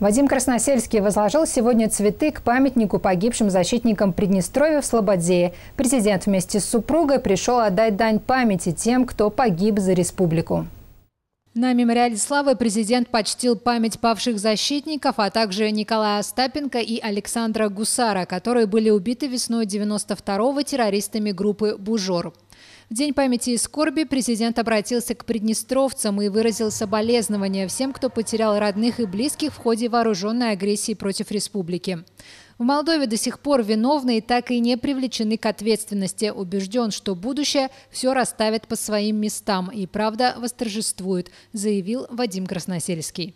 Вадим Красносельский возложил сегодня цветы к памятнику погибшим защитникам Приднестровья в Слободзее. Президент вместе с супругой пришел отдать дань памяти тем, кто погиб за республику. На мемориале славы президент почтил память павших защитников, а также Николая Остапенко и Александра Гусара, которые были убиты весной 92-го террористами группы «Бужор». В День памяти и скорби президент обратился к приднестровцам и выразил соболезнования всем, кто потерял родных и близких в ходе вооруженной агрессии против республики. В Молдове до сих пор виновные так и не привлечены к ответственности. Убежден, что будущее все расставит по своим местам и правда восторжествует, заявил Вадим Красносельский.